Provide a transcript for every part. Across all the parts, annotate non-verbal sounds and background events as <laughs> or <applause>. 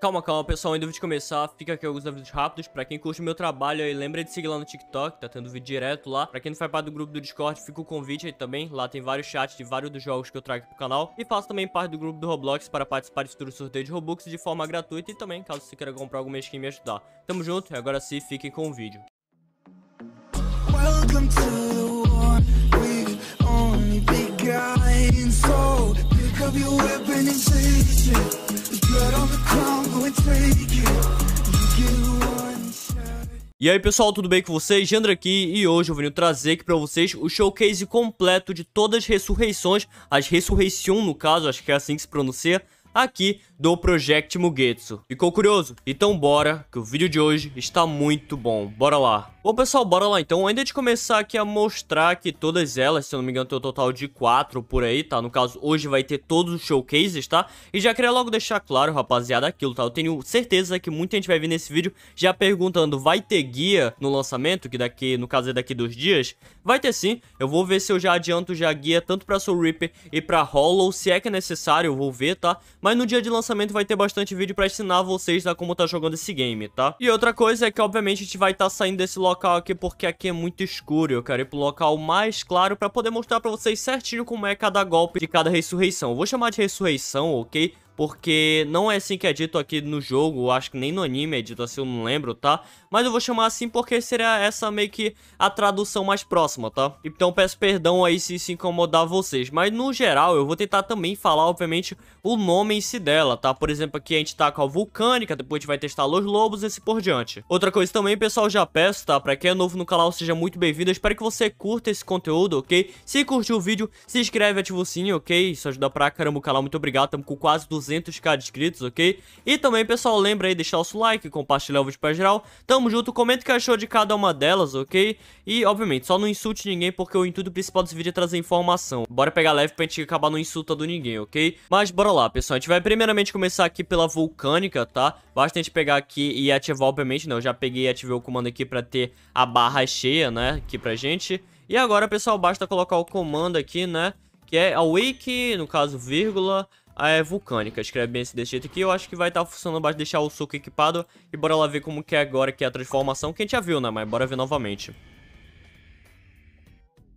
Calma, calma, pessoal, antes de começar, fica aqui alguns avisos rápidos. Pra quem curte o meu trabalho aí, lembra de seguir lá no TikTok, tá tendo vídeo direto lá. Pra quem não faz parte do grupo do Discord, fica o convite aí também. Lá tem vários chats de vários dos jogos que eu trago pro canal. E faço também parte do grupo do Roblox para participar de futuros sorteios de Robux de forma gratuita e também, caso você queira comprar alguma skin e me ajudar. Tamo junto, e agora sim, fiquem com o vídeo. Welcome to the only Pick up your weapon and take it. blood on the go and take it. You get E aí pessoal, tudo bem com vocês? Jandra aqui e hoje eu venho trazer aqui pra vocês o showcase completo de todas as ressurreições, as ressurreição no caso, acho que é assim que se pronuncia, aqui do Project Mugetsu. Ficou curioso? Então bora, que o vídeo de hoje está muito bom. Bora lá. Bom, pessoal, bora lá então. Ainda de começar aqui a mostrar que todas elas, se eu não me engano, tem um total de quatro por aí, tá? No caso, hoje vai ter todos os showcases, tá? E já queria logo deixar claro, rapaziada, aquilo, tá? Eu tenho certeza que muita gente vai vir nesse vídeo já perguntando, vai ter guia no lançamento, que daqui, no caso é daqui dois dias? Vai ter sim. Eu vou ver se eu já adianto já guia tanto pra Soul Reaper e pra Hollow, se é que é necessário, eu vou ver, tá? Mas no dia de lançamento lançamento vai ter bastante vídeo pra ensinar vocês a como tá jogando esse game, tá? E outra coisa é que, obviamente, a gente vai estar tá saindo desse local aqui porque aqui é muito escuro. Eu quero ir pro local mais claro pra poder mostrar pra vocês certinho como é cada golpe de cada ressurreição. Eu vou chamar de ressurreição, ok? porque não é assim que é dito aqui no jogo, acho que nem no anime é dito assim, eu não lembro, tá? Mas eu vou chamar assim porque seria essa meio que a tradução mais próxima, tá? Então peço perdão aí se isso incomodar vocês, mas no geral eu vou tentar também falar, obviamente, o nome em si dela, tá? Por exemplo, aqui a gente tá com a Vulcânica, depois a gente vai testar Los Lobos e assim por diante. Outra coisa também, pessoal, já peço, tá? Pra quem é novo no canal, seja muito bem-vindo, espero que você curta esse conteúdo, ok? Se curtiu o vídeo, se inscreve, ativa o sininho, ok? Isso ajuda pra caramba o canal, muito obrigado, tamo com quase 200 200k de inscritos, ok? E também, pessoal, lembra aí deixar o seu like, compartilhar o vídeo pra geral. Tamo junto, comenta o que achou de cada uma delas, ok? E, obviamente, só não insulte ninguém, porque o intuito principal desse vídeo é trazer informação. Bora pegar leve pra gente acabar não insultando ninguém, ok? Mas bora lá, pessoal. A gente vai primeiramente começar aqui pela vulcânica, tá? Basta a gente pegar aqui e ativar, obviamente, não. Né? Eu já peguei e ativei o comando aqui pra ter a barra cheia, né? Aqui pra gente. E agora, pessoal, basta colocar o comando aqui, né? Que é wiki, no caso, vírgula, é, vulcânica. Escreve bem esse desse jeito aqui. Eu acho que vai estar tá funcionando bastante deixar o suco equipado. E bora lá ver como que é agora que é a transformação. Que a gente já viu, né? Mas bora ver novamente.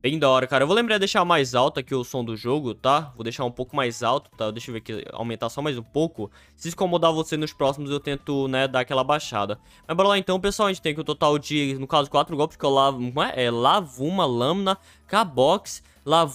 Bem da hora, cara. Eu vou lembrar de deixar mais alto aqui o som do jogo, tá? Vou deixar um pouco mais alto, tá? Deixa eu ver aqui, aumentar só mais um pouco. Se incomodar você nos próximos, eu tento, né, dar aquela baixada. Mas bora lá então, pessoal. A gente tem aqui o um total de, no caso, quatro golpes, que eu lavo, é? é, lavo uma lâmina, K-Box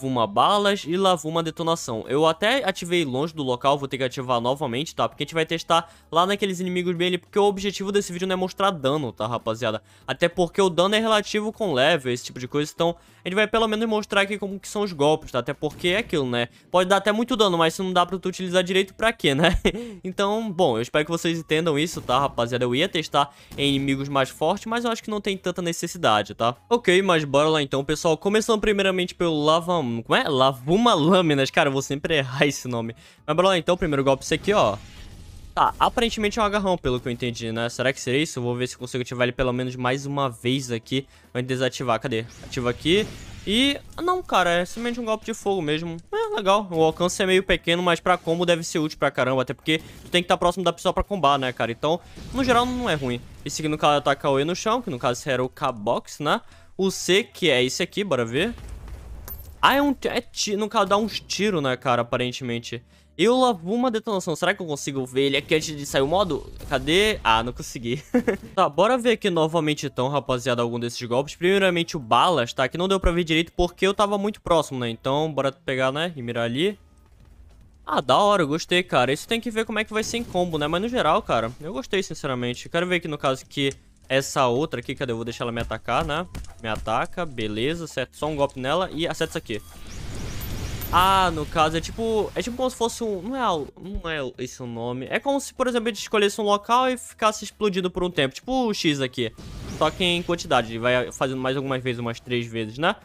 uma balas e uma detonação. Eu até ativei longe do local, vou ter que ativar novamente, tá? Porque a gente vai testar lá naqueles inimigos bem ali, porque o objetivo desse vídeo não é mostrar dano, tá, rapaziada? Até porque o dano é relativo com level, esse tipo de coisa, então a gente vai pelo menos mostrar aqui como que são os golpes, tá? Até porque é aquilo, né? Pode dar até muito dano, mas se não dá pra tu utilizar direito, pra quê, né? <laughs> então, bom, eu espero que vocês entendam isso, tá, rapaziada? Eu ia testar em inimigos mais fortes, mas eu acho que não tem tanta necessidade, tá? Ok, mas bora lá então, pessoal. Começando primeiramente pelo Lavuma lava... Como é? Lavuma Lâminas. Cara, eu vou sempre errar esse nome. Mas bora lá, então. O primeiro golpe é esse aqui, ó. Tá, aparentemente é um agarrão, pelo que eu entendi, né? Será que seria isso? Eu vou ver se consigo ativar ele pelo menos mais uma vez aqui antes de desativar. Cadê? Ativa aqui. E... Não, cara, é simplesmente um golpe de fogo mesmo. É, legal. O alcance é meio pequeno, mas pra combo deve ser útil pra caramba. Até porque tu tem que estar tá próximo da pessoa pra combar, né, cara? Então, no geral, não é ruim. Esse aqui, no caso, ataca o E tá no chão, que no caso era o K-Box, né? O C, que é esse aqui, bora ver. Ah, é um... É tiro, no caso, dá uns tiros, né, cara, aparentemente. Eu lavo uma detonação. Será que eu consigo ver ele aqui antes de sair o modo? Cadê? Ah, não consegui. <laughs> tá, bora ver aqui novamente então, rapaziada, algum desses golpes. Primeiramente o balas, tá? Que não deu pra ver direito porque eu tava muito próximo, né? Então, bora pegar, né? E mirar ali. Ah, da hora, eu gostei, cara. Isso tem que ver como é que vai ser em combo, né? Mas no geral, cara, eu gostei, sinceramente. Quero ver aqui no caso que... Essa outra aqui, cadê? Eu vou deixar ela me atacar, né? Me ataca, beleza, certo. Só um golpe nela e acerta isso aqui. Ah, no caso, é tipo... É tipo como se fosse um... Não é, não é esse o nome. É como se, por exemplo, a gente escolhesse um local e ficasse explodindo por um tempo. Tipo o X aqui. Só que em quantidade. Vai fazendo mais algumas vezes, umas três vezes, né?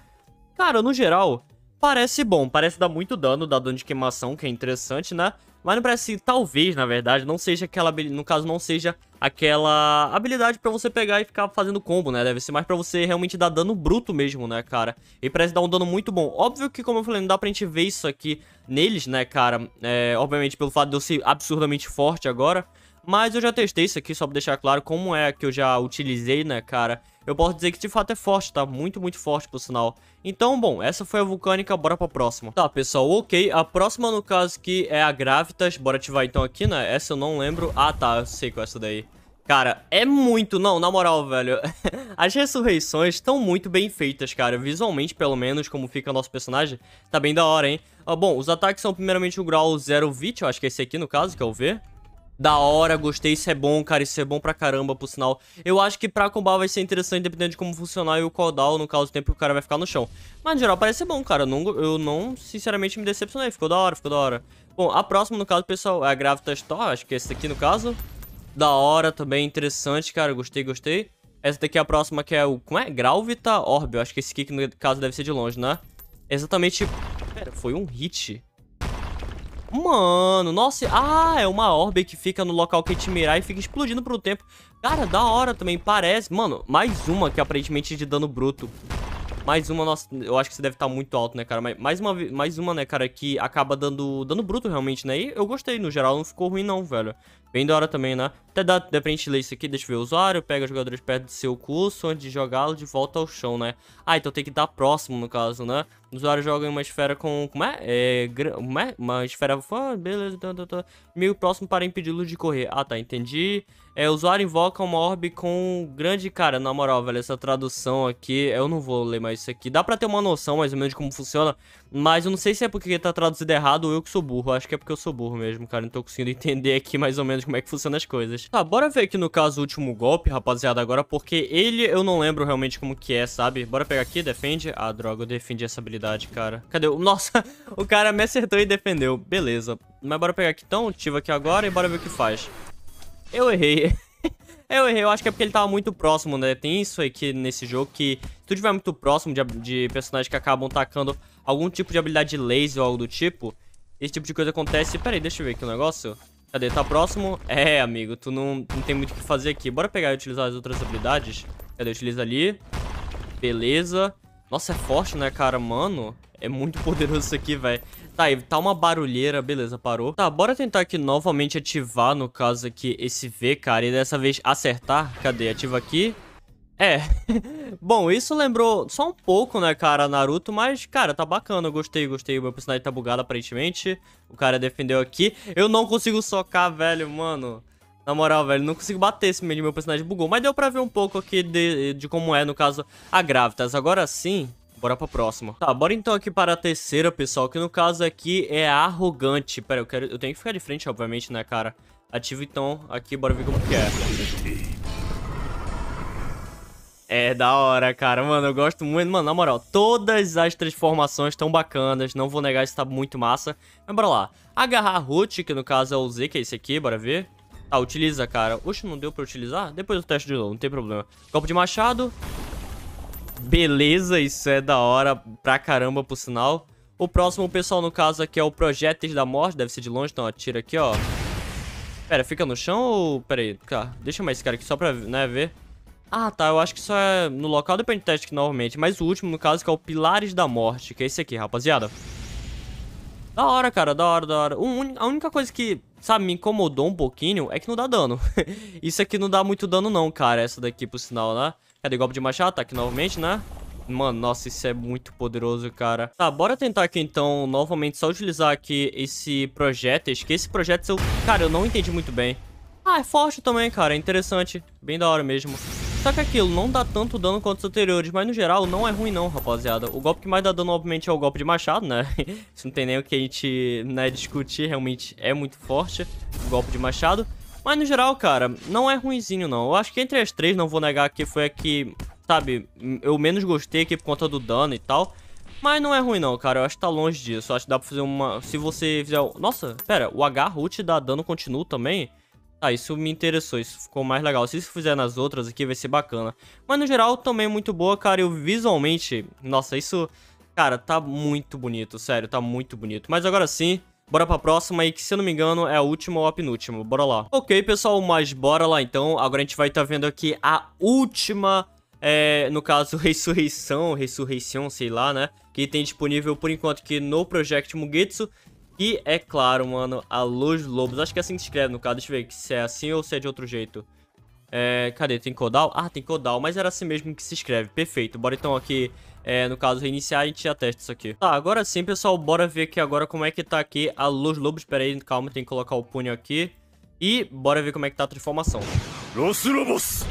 Cara, no geral, parece bom, parece dar muito dano, dá dano de queimação, que é interessante, né? Mas não parece, talvez, na verdade, não seja aquela no caso, não seja aquela habilidade pra você pegar e ficar fazendo combo, né? Deve ser mais pra você realmente dar dano bruto mesmo, né, cara? E parece dar um dano muito bom. Óbvio que, como eu falei, não dá pra gente ver isso aqui neles, né, cara? É, obviamente, pelo fato de eu ser absurdamente forte agora. Mas eu já testei isso aqui, só pra deixar claro como é que eu já utilizei, né, cara? Eu posso dizer que de fato é forte, tá? Muito, muito forte, por sinal. Então, bom, essa foi a vulcânica, bora pra próxima. Tá, pessoal, ok. A próxima, no caso, que é a Gravitas. Bora ativar então aqui, né? Essa eu não lembro. Ah, tá, eu sei qual é essa daí. Cara, é muito... Não, na moral, velho. <laughs> As ressurreições estão muito bem feitas, cara. Visualmente, pelo menos, como fica nosso personagem, tá bem da hora, hein? Ah, bom, os ataques são primeiramente o grau 020. eu acho que é esse aqui, no caso, que é o V. Da hora, gostei, isso é bom, cara, isso é bom pra caramba, por sinal. Eu acho que pra combar vai ser interessante, dependendo de como funcionar e o cooldown, no caso o tempo que o cara vai ficar no chão. Mas, no geral, parece ser bom, cara. Eu não, eu não, sinceramente, me decepcionei. Ficou da hora, ficou da hora. Bom, a próxima, no caso, pessoal, é a Gravitas Thor, acho que é esse daqui, no caso. Da hora também, interessante, cara, gostei, gostei. Essa daqui é a próxima, que é o... Como é? Gravita Orb, eu acho que esse aqui, no caso, deve ser de longe, né? Exatamente... Pera, foi um hit. Mano, nossa... Ah, é uma orbe que fica no local que te mirar e fica explodindo por um tempo. Cara, da hora também, parece. Mano, mais uma que aparentemente é de dano bruto. Mais uma, nossa, eu acho que você deve estar tá muito alto, né, cara? Mas mais uma, mais uma, né, cara, que acaba dando dano bruto realmente, né? E eu gostei, no geral, não ficou ruim não, velho. Bem da hora também, né? Até dá, dá pra gente ler isso aqui, deixa eu ver. O usuário pega jogadores perto do seu curso antes de jogá-lo de volta ao chão, né? Ah, então tem que dar próximo, no caso, né? O usuário joga em uma esfera com. Como é? é como é? Uma esfera. Ah, beleza, tá, tá, tá. Meio próximo para impedi-lo de correr. Ah, tá, entendi. É, o usuário invoca uma orbe com grande cara. Na moral, velho, essa tradução aqui. Eu não vou ler mais isso aqui. Dá pra ter uma noção mais ou menos de como funciona. Mas eu não sei se é porque tá traduzido errado ou eu que sou burro. Acho que é porque eu sou burro mesmo, cara. Não tô conseguindo <laughs> entender aqui mais ou menos como é que funciona as coisas. Tá, bora ver aqui no caso o último golpe, rapaziada, agora. Porque ele eu não lembro realmente como que é, sabe? Bora pegar aqui, defende. Ah, droga, eu defendi essa habilidade verdade, cara. Cadê o... Nossa, <laughs> o cara me acertou e defendeu. Beleza. Mas bora pegar aqui então, tiro aqui agora e bora ver o que faz. Eu errei. <laughs> eu errei, eu acho que é porque ele tava muito próximo, né? Tem isso aqui nesse jogo que se tu tiver muito próximo de, de personagens que acabam tacando algum tipo de habilidade laser ou algo do tipo, esse tipo de coisa acontece. Pera aí, deixa eu ver aqui o um negócio. Cadê? Tá próximo? É, amigo, tu não, não tem muito o que fazer aqui. Bora pegar e utilizar as outras habilidades. Cadê? Utiliza ali. Beleza. Nossa, é forte, né, cara? Mano, é muito <laughs> poderoso isso aqui, velho. Tá, e tá uma barulheira, beleza, parou. Tá, bora tentar aqui novamente ativar, no caso aqui, esse V, cara, e dessa vez acertar. Cadê? Ativa aqui. É, <laughs> bom, isso lembrou só um pouco, né, cara, Naruto, mas, cara, tá bacana, gostei, gostei, o meu personagem tá bugado aparentemente, o cara defendeu aqui, eu não consigo socar, velho, mano, na moral, velho, não consigo bater esse meio de meu personagem bugou. Mas deu pra ver um pouco aqui de, de como é, no caso, a Gravitas. Agora sim, bora pra próxima. Tá, bora então aqui para a terceira, pessoal, que no caso aqui é a Arrogante. Pera, eu, quero, eu tenho que ficar de frente, obviamente, né, cara? Ativo então aqui, bora ver como que é. É da hora, cara. Mano, eu gosto muito. Mano, na moral, todas as transformações estão bacanas. Não vou negar, isso tá muito massa. Mas bora lá. Agarrar Root, que no caso é o Z, que é esse aqui, bora ver. Ah, utiliza, cara. Oxe, não deu pra utilizar? Depois eu testo de novo, não tem problema. Copo de machado. Beleza, isso é da hora pra caramba, por sinal. O próximo, pessoal, no caso aqui é o Projéteis da Morte. Deve ser de longe, então atira aqui, ó. Pera, fica no chão ou... Pera aí, cara, tá. deixa mais esse cara aqui só pra né, ver. Ah, tá, eu acho que só é no local, depois a teste aqui novamente. Mas o último, no caso, que é o Pilares da Morte, que é esse aqui, rapaziada. Da hora, cara, da hora, da hora. Um, a única coisa que sabe, me incomodou um pouquinho, é que não dá dano. <laughs> Isso aqui não dá muito dano não, cara, essa daqui, por sinal, né? Cadê golpe de machado? Tá aqui novamente, né? Mano, nossa, isso é muito poderoso, cara. Tá, bora tentar aqui, então, novamente, só utilizar aqui esse projeto. Que esse projeto, eu... cara, eu não entendi muito bem. Ah, é forte também, cara, é interessante. Bem da hora mesmo. Só que aquilo não dá tanto dano quanto os anteriores, mas no geral não é ruim não, rapaziada. O golpe que mais dá dano, obviamente, é o golpe de machado, né? <laughs> Isso não tem nem o que a gente né, discutir, realmente é muito forte o golpe de machado. Mas no geral, cara, não é ruimzinho não. Eu acho que entre as três, não vou negar que foi a que, sabe, eu menos gostei aqui por conta do dano e tal. Mas não é ruim não, cara, eu acho que tá longe disso. Eu acho que dá pra fazer uma... Se você fizer... Nossa, pera, o H-Root dá dano continuo também? Ah, isso me interessou, isso ficou mais legal. Se isso fizer nas outras aqui, vai ser bacana. Mas no geral, também é muito boa, cara. Eu visualmente... Nossa, isso... Cara, tá muito bonito, sério, tá muito bonito. Mas agora sim... Bora pra próxima aí que, se eu não me engano, é a última ou a penúltima. Bora lá. Ok, pessoal, mas bora lá então. Agora a gente vai estar tá vendo aqui a última é, no caso, <laughs> Ressurreição, Ressurreição, sei lá, né? Que tem disponível por enquanto aqui no Project Mugetsu. E é claro, mano, a Luz Lobos. Acho que é assim que se escreve no caso. Deixa eu ver se é assim ou se é de outro jeito. É, cadê? Tem Codal? Ah, tem Codal, mas era assim mesmo que se escreve. Perfeito. Bora então aqui, é, no caso, reiniciar e a gente já testa isso aqui. Tá, agora sim, pessoal, bora ver aqui agora como é que tá aqui a Luz Lobos. Pera aí, calma, tem que colocar o punho aqui. E bora ver como é que tá a transformação. Los Lobos!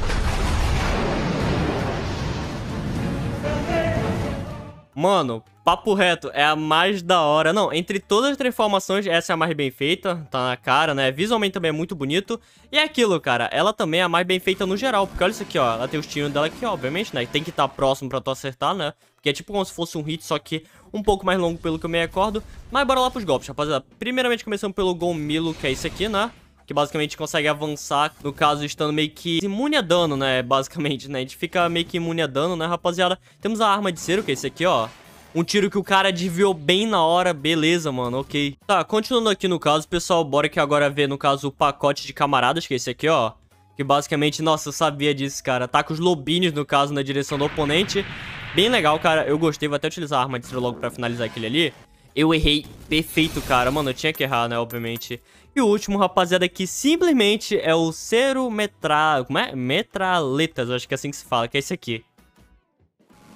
Mano, papo reto, é a mais da hora. Não, entre todas as transformações, essa é a mais bem feita, tá na cara, né? Visualmente também é muito bonito. E é aquilo, cara, ela também é a mais bem feita no geral, porque olha isso aqui, ó. Ela tem os tiros dela aqui, obviamente, né? Tem que estar tá próximo pra tu acertar, né? porque é tipo como se fosse um hit, só que um pouco mais longo pelo que eu me recordo. Mas bora lá pros golpes, rapaziada. Primeiramente, começando pelo Gomilo, que é isso aqui, né? que basicamente consegue avançar, no caso, estando meio que imune a dano, né, basicamente, né? A gente fica meio que imune a dano, né, rapaziada? Temos a arma de cero, que é esse aqui, ó. Um tiro que o cara desviou bem na hora, beleza, mano, ok. Tá, continuando aqui no caso, pessoal, bora que agora ver, no caso, o pacote de camaradas, que é esse aqui, ó. Que basicamente, nossa, eu sabia disso, cara. Ataca tá os lobinhos, no caso, na direção do oponente. Bem legal, cara, eu gostei, vou até utilizar a arma de cero logo pra finalizar aquele ali. Eu errei perfeito, cara. Mano, eu tinha que errar, né, obviamente. E o último, rapaziada, que simplesmente é o Cero Metra... Como é? Metraletas, acho que é assim que se fala, que é esse aqui.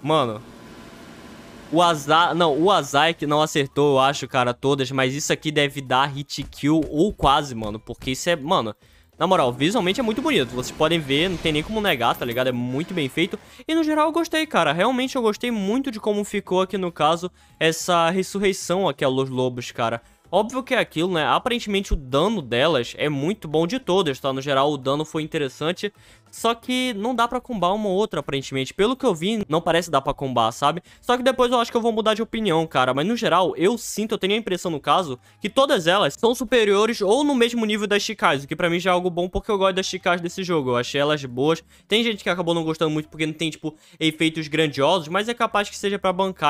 Mano. O azar... Não, o azar é que não acertou, eu acho, cara, todas. Mas isso aqui deve dar hit kill ou quase, mano. Porque isso é... Mano... Na moral, visualmente é muito bonito, vocês podem ver, não tem nem como negar, tá ligado? É muito bem feito. E no geral eu gostei, cara, realmente eu gostei muito de como ficou aqui no caso essa ressurreição aqui aos Lobos, cara. Óbvio que é aquilo, né? Aparentemente o dano delas é muito bom de todas, tá? No geral o dano foi interessante, só que não dá pra combar uma ou outra, aparentemente. Pelo que eu vi, não parece dar pra combar, sabe? Só que depois eu acho que eu vou mudar de opinião, cara. Mas no geral, eu sinto, eu tenho a impressão no caso, que todas elas são superiores ou no mesmo nível das Chikais, o que pra mim já é algo bom porque eu gosto das Chikais desse jogo. Eu achei elas boas. Tem gente que acabou não gostando muito porque não tem, tipo, efeitos grandiosos, mas é capaz que seja pra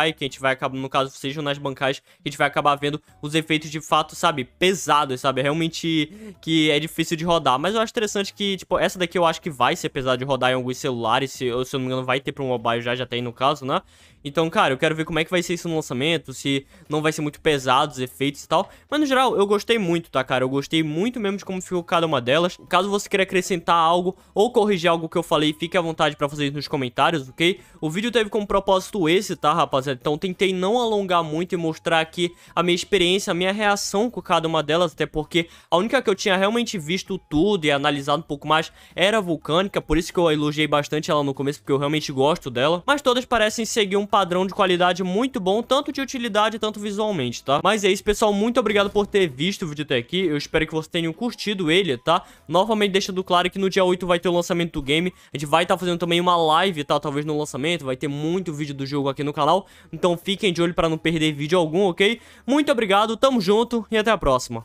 e que a gente vai acabar, no caso, sejam nas bancais, que a gente vai acabar vendo os efeitos de fato, sabe, pesados, sabe? Realmente que é difícil de rodar. Mas eu acho interessante que, tipo, essa daqui eu acho que vai device, apesar de rodar em alguns celulares, se, ou, se eu não me engano vai ter para o mobile já, já tem no caso, né? Então, cara, eu quero ver como é que vai ser isso no lançamento, se não vai ser muito pesado os efeitos e tal. Mas no geral, eu gostei muito, tá, cara? Eu gostei muito mesmo de como ficou cada uma delas. Caso você queira acrescentar algo ou corrigir algo que eu falei, fique à vontade para fazer isso nos comentários, ok? O vídeo teve como propósito esse, tá, rapaziada? Então tentei não alongar muito e mostrar aqui a minha experiência, a minha reação com cada uma delas, até porque a única que eu tinha realmente visto tudo e analisado um pouco mais era Vulcano mecânica, por isso que eu elogiei bastante ela no começo, porque eu realmente gosto dela. Mas todas parecem seguir um padrão de qualidade muito bom, tanto de utilidade, tanto visualmente, tá? Mas é isso, pessoal. Muito obrigado por ter visto o vídeo até aqui. Eu espero que vocês tenham curtido ele, tá? Novamente deixando claro que no dia 8 vai ter o lançamento do game. A gente vai estar tá fazendo também uma live, tá? Talvez no lançamento. Vai ter muito vídeo do jogo aqui no canal. Então fiquem de olho para não perder vídeo algum, ok? Muito obrigado, tamo junto e até a próxima.